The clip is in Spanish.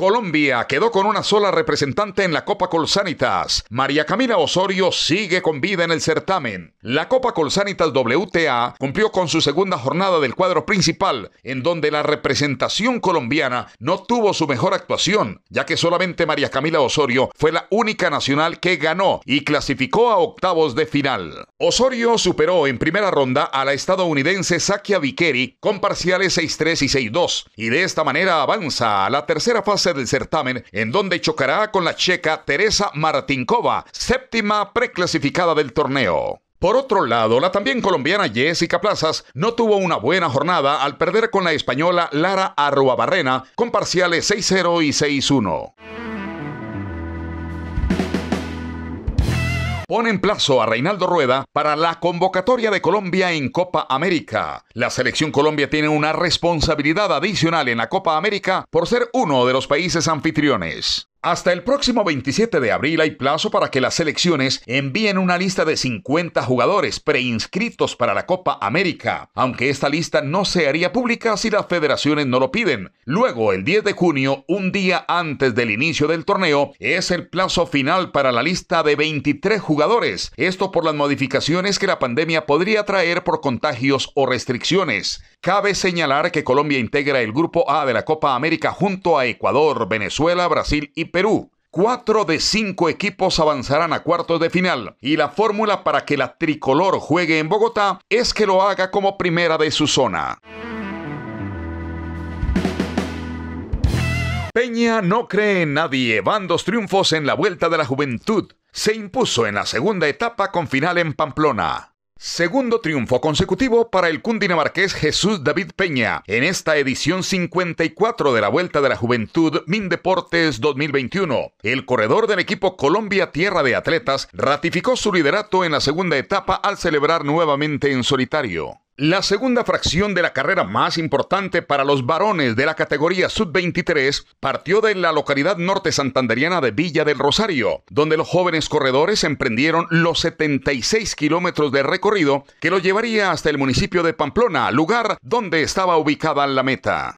Colombia quedó con una sola representante en la Copa Colsanitas. María Camila Osorio sigue con vida en el certamen. La Copa Colsanitas WTA cumplió con su segunda jornada del cuadro principal, en donde la representación colombiana no tuvo su mejor actuación, ya que solamente María Camila Osorio fue la única nacional que ganó y clasificó a octavos de final. Osorio superó en primera ronda a la estadounidense Sakia Vickeri con parciales 6-3 y 6-2, y de esta manera avanza a la tercera fase del certamen, en donde chocará con la checa Teresa Martinkova, séptima preclasificada del torneo. Por otro lado, la también colombiana Jessica Plazas no tuvo una buena jornada al perder con la española Lara Arruabarrena con parciales 6-0 y 6-1. en plazo a Reinaldo Rueda para la convocatoria de Colombia en Copa América. La selección Colombia tiene una responsabilidad adicional en la Copa América por ser uno de los países anfitriones. Hasta el próximo 27 de abril hay plazo para que las selecciones envíen una lista de 50 jugadores preinscritos para la Copa América, aunque esta lista no se haría pública si las federaciones no lo piden. Luego, el 10 de junio, un día antes del inicio del torneo, es el plazo final para la lista de 23 jugadores, esto por las modificaciones que la pandemia podría traer por contagios o restricciones. Cabe señalar que Colombia integra el Grupo A de la Copa América junto a Ecuador, Venezuela, Brasil y Perú. Cuatro de cinco equipos avanzarán a cuartos de final y la fórmula para que la tricolor juegue en Bogotá es que lo haga como primera de su zona. Peña no cree en nadie, van dos triunfos en la vuelta de la juventud. Se impuso en la segunda etapa con final en Pamplona. Segundo triunfo consecutivo para el cundinamarqués Jesús David Peña en esta edición 54 de la Vuelta de la Juventud Mindeportes 2021. El corredor del equipo Colombia Tierra de Atletas ratificó su liderato en la segunda etapa al celebrar nuevamente en solitario. La segunda fracción de la carrera más importante para los varones de la categoría sub-23 partió de la localidad norte santanderiana de Villa del Rosario, donde los jóvenes corredores emprendieron los 76 kilómetros de recorrido que lo llevaría hasta el municipio de Pamplona, lugar donde estaba ubicada la meta.